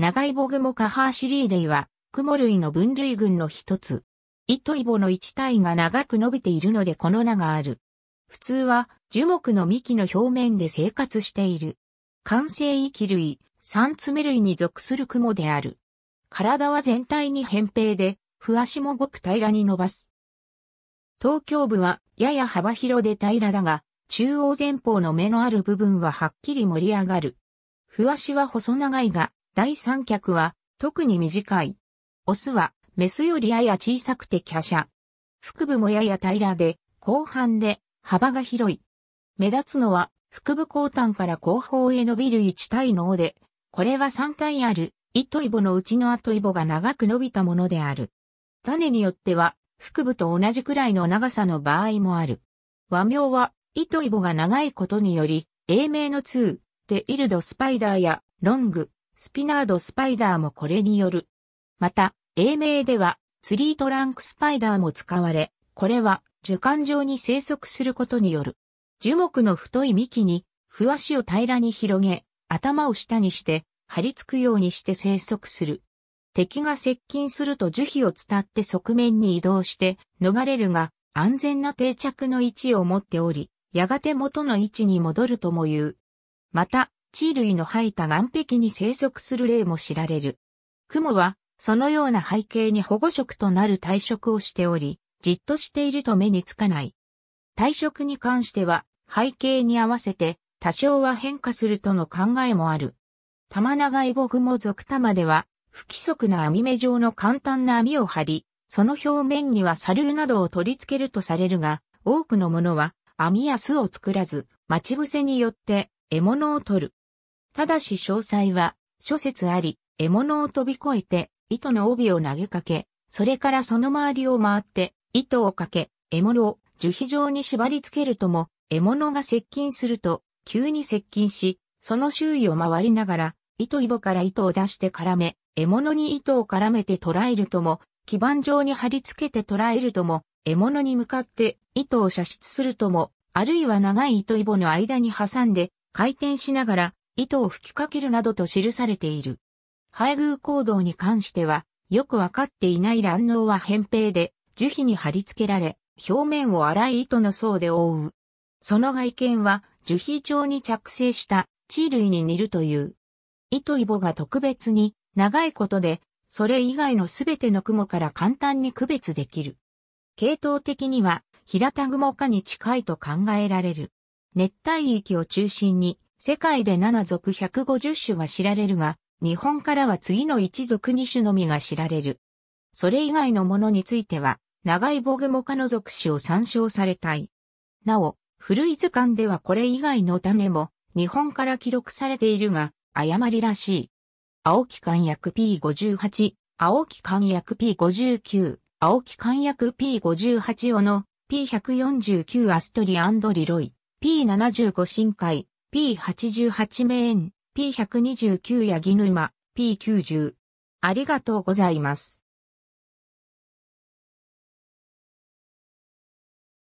長いボグモカハーシリーデイは、クモ類の分類群の一つ。糸イボの一体が長く伸びているのでこの名がある。普通は樹木の幹の表面で生活している。完成域類、三爪類に属するクモである。体は全体に扁平で、不足もごく平らに伸ばす。東京部はやや幅広で平らだが、中央前方の目のある部分ははっきり盛り上がる。わ足は細長いが、第三脚は特に短い。オスはメスよりやや小さくて華奢。腹部もやや平らで、後半で幅が広い。目立つのは腹部後端から後方へ伸びる一体の尾で、これは三体ある糸イボのうちの後イボが長く伸びたものである。種によっては腹部と同じくらいの長さの場合もある。和名は糸イボが長いことにより、英名の2でイルドスパイダーやロング、スピナードスパイダーもこれによる。また、英名ではツリートランクスパイダーも使われ、これは樹幹上に生息することによる。樹木の太い幹に、ふわしを平らに広げ、頭を下にして、張り付くようにして生息する。敵が接近すると樹皮を伝って側面に移動して逃れるが安全な定着の位置を持っており、やがて元の位置に戻るとも言う。また、地類の生えた岩壁に生息する例も知られる。クモは、そのような背景に保護色となる退色をしており、じっとしていると目につかない。退色に関しては、背景に合わせて、多少は変化するとの考えもある。玉長いボグも、属玉では、不規則な網目状の簡単な網を張り、その表面には砂粒などを取り付けるとされるが、多くのものは網や巣を作らず、待ち伏せによって獲物を取る。ただし詳細は、諸説あり、獲物を飛び越えて、糸の帯を投げかけ、それからその周りを回って、糸をかけ、獲物を樹皮状に縛り付けるとも、獲物が接近すると、急に接近し、その周囲を回りながら、糸イボから糸を出して絡め、獲物に糸を絡めて捕らえるとも、基板状に貼り付けて捕らえるとも、獲物に向かって糸を射出するとも、あるいは長い糸イボの間に挟んで、回転しながら、糸を吹きかけるなどと記されている。配偶行動に関しては、よくわかっていない卵嚢は扁平で、樹皮に貼り付けられ、表面を粗い糸の層で覆う。その外見は、樹皮状に着生した地類に似るという。糸イボが特別に長いことで、それ以外のすべての雲から簡単に区別できる。系統的には、平田雲科に近いと考えられる。熱帯域を中心に世界で7族150種が知られるが、日本からは次の1族2種のみが知られる。それ以外のものについては、長いボグモカの属種を参照されたい。なお、古い図鑑ではこれ以外の種も、日本から記録されているが、誤りらしい。青木漢薬 P58、青木漢薬 P59、青木漢薬 P58 をの P149 アストリアンドリロイ、P75 深海、P88 メーン、P129 やヌマ、P90。ありがとうございます。